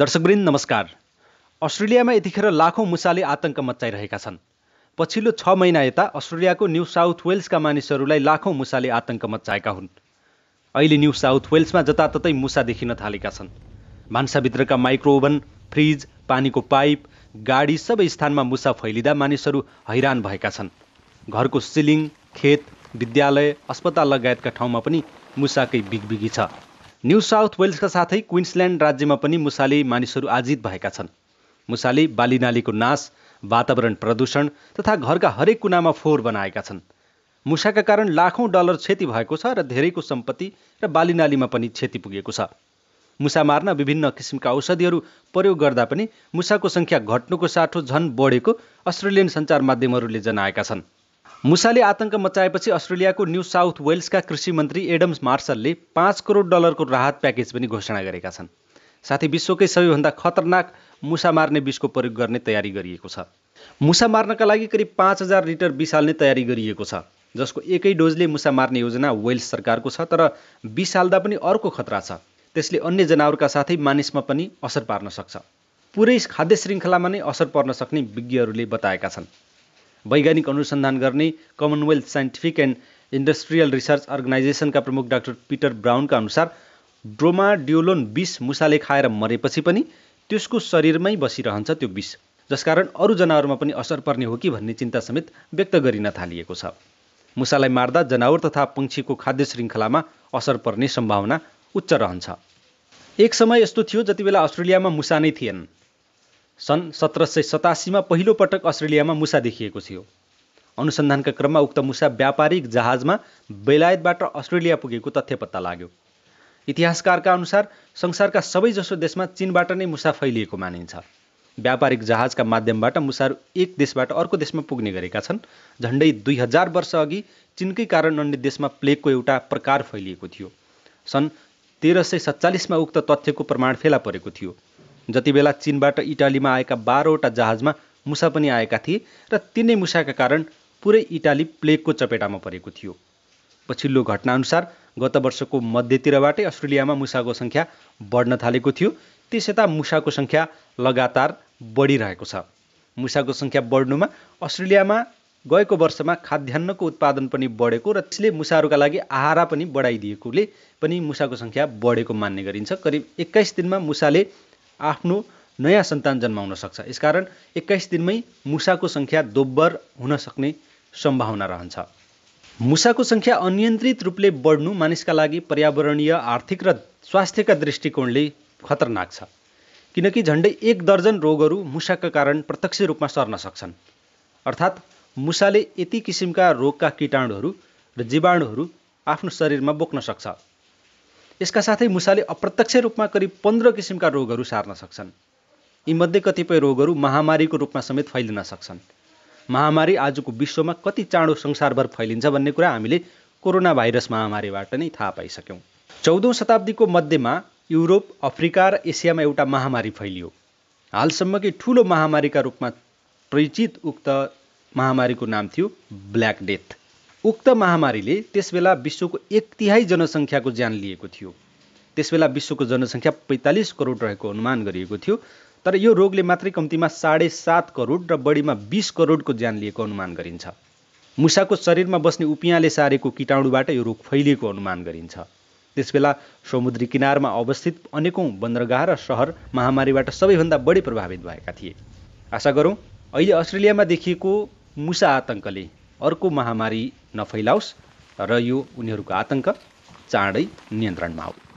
दर्शकवृन्द नमस्कार अस्ट्रेलियामा यतिखेर लाखौँ मुसाले आतङ्क मच्चाइरहेका छन् पछिल्लो छ महिना यता अस्ट्रेलियाको न्यू साउथ वेल्सका मानिसहरूलाई लाखौँ मुसाले आतङ्क मच्चाएका हुन् अहिले न्यू साउथ वेल्समा जताततै मुसा देखिन थालेका छन् भान्साभित्रका माइक्रोओभन फ्रिज पानीको पाइप गाडी सबै स्थानमा मुसा फैलिँदा मानिसहरू हैरान भएका छन् घरको सिलिङ खेत विद्यालय अस्पताल लगायतका ठाउँमा पनि मुसाकै बिगबिगी छ न्यू साउथ वेल्सका साथै क्विन्सल्यान्ड राज्यमा पनि मुसाले मानिसहरू आजित भएका छन् मुसाले बाली नालीको नाश वातावरण प्रदूषण तथा घरका हरेक कुनामा फोहोर बनाएका छन् मुसाका कारण लाखौँ डलर क्षति भएको छ र धेरैको सम्पत्ति र बाली नालीमा पनि क्षति पुगेको छ मुसा मार्न विभिन्न किसिमका औषधिहरू प्रयोग गर्दा पनि मुसाको सङ्ख्या घट्नुको साटो झन बढेको अस्ट्रेलियन सञ्चार माध्यमहरूले जनाएका छन् मुसाले आतंक मचाएपछि अस्ट्रेलियाको न्यू साउथ वेल्सका कृषि मन्त्री एडम्स मार्सलले पाँच करोड डलरको राहत प्याकेज पनि घोषणा गरेका छन् साथै विश्वकै सबैभन्दा खतरनाक मुसा मार्ने विषको प्रयोग गर्ने तयारी गरिएको छ मुसा मार्नका लागि करिब पाँच हजार लिटर विष हाल्ने तयारी गरिएको छ जसको एकै डोजले मुसा मार्ने योजना वेल्स सरकारको छ तर विष हाल्दा पनि अर्को खतरा छ त्यसले अन्य जनावरका साथै मानिसमा पनि असर पार्न सक्छ पुरै खाद्य श्रृङ्खलामा नै असर पर्न सक्ने विज्ञहरूले बताएका छन् वैज्ञानिक अनुसन्धान गर्ने Commonwealth scientific and industrial research अर्गनाइजेसनका प्रमुख डाक्टर पिटर ब्राउनका अनुसार ड्युलोन विष मुसाले खाएर मरेपछि पनि त्यसको शरीरमै बसिरहन्छ त्यो विष जसकारण अरू जनावरमा पनि असर पर्ने हो कि भन्ने चिन्ता समेत व्यक्त गरिन थालिएको छ मुसालाई मार्दा जनावर तथा पङ्क्षीको खाद्य श्रृङ्खलामा असर पर्ने सम्भावना उच्च रहन्छ एक समय यस्तो थियो जति बेला अस्ट्रेलियामा मुसा नै थिएन सन् सत्र सय सतासीमा पहिलोपटक अस्ट्रेलियामा मुसा देखिएको थियो अनुसन्धानका क्रममा उक्त मुसा व्यापारिक जहाजमा बेलायतबाट अस्ट्रेलिया पुगेको तथ्य पत्ता लाग्यो इतिहासकारका अनुसार संसारका सबैजसो देशमा चिनबाट नै मुसा फैलिएको मानिन्छ व्यापारिक जहाजका माध्यमबाट मुसाहरू एक देशबाट अर्को देशमा पुग्ने गरेका छन् झन्डै दुई हजार वर्ष अघि चिनकै कारण अन्य देशमा प्लेगको एउटा प्रकार फैलिएको थियो सन् तेह्र सय सत्तालिसमा उक्त तथ्यको प्रमाण फेला परेको थियो जति बेला चिनबाट इटालीमा आएका बाह्रवटा जहाजमा मुसा पनि आएका थिए र तिनै मुसाका कारण पुरै इटाली प्लेगको चपेटामा परेको थियो पछिल्लो घटनाअनुसार गत वर्षको मध्यतिरबाटै अस्ट्रेलियामा मुसाको सङ्ख्या बढ्न थालेको थियो त्यस यता मुसाको सङ्ख्या लगातार बढिरहेको छ मुसाको सङ्ख्या बढ्नुमा अस्ट्रेलियामा गएको वर्षमा खाद्यान्नको उत्पादन पनि बढेको र त्यसले मुसाहरूका लागि आहारा पनि बढाइदिएकोले पनि मुसाको सङ्ख्या बढेको मान्ने गरिन्छ करिब एक्काइस दिनमा मुसाले आफ्नो नयाँ सन्तान जन्माउन सक्छ यसकारण एक्काइस दिनमै मुसाको सङ्ख्या दोब्बर हुन सक्ने सम्भावना रहन्छ मुसाको सङ्ख्या अनियन्त्रित रूपले बढ्नु मानिसका लागि पर्यावरणीय आर्थिक र स्वास्थ्यका दृष्टिकोणले खतरनाक छ किनकि झन्डै एक दर्जन रोगहरू मुसाका कारण प्रत्यक्ष रूपमा सर्न सक्छन् अर्थात् मुसाले यति किसिमका रोगका किटाणुहरू र जीवाणुहरू आफ्नो शरीरमा बोक्न सक्छ यसका साथै मुसाले अप्रत्यक्ष रूपमा करिब पन्ध्र किसिमका रोगहरू सार्न सक्छन् यीमध्ये कतिपय रोगहरू महामारीको रूपमा समेत फैलिन सक्छन् महामारी आजको विश्वमा कति चाँडो संसारभर फैलिन्छ भन्ने कुरा हामीले कोरोना भाइरस महामारीबाट नै थाहा पाइसक्यौँ चौधौँ शताब्दीको मध्यमा युरोप अफ्रिका र एसियामा एउटा महामारी फैलियो हालसम्मकै ठुलो महामारीका रूपमा परिचित उक्त महामारीको नाम थियो ब्ल्याक डेथ उक्त महामारीले त्यसबेला विश्वको एक तिहाई जनसङ्ख्याको ज्यान लिएको थियो त्यसबेला विश्वको जनसङ्ख्या पैँतालिस करोड रहेको अनुमान गरिएको थियो तर यो रोगले मात्रै कम्तीमा साढे सात करोड र बढीमा बिस करोडको ज्यान लिएको अनुमान गरिन्छ मुसाको शरीरमा बस्ने उपियाँले सारेको किटाणुबाट यो रोग फैलिएको अनुमान गरिन्छ त्यसबेला समुद्री किनारमा अवस्थित अनेकौँ बन्दरगाह र सहर महामारीबाट सबैभन्दा बढी प्रभावित भएका थिए आशा गरौँ अहिले अस्ट्रेलियामा देखिएको मुसा आतङ्कले अर्को महामारी नफैलाओस् र यो उनीहरूको आतङ्क चाँडै नियन्त्रणमा आओस्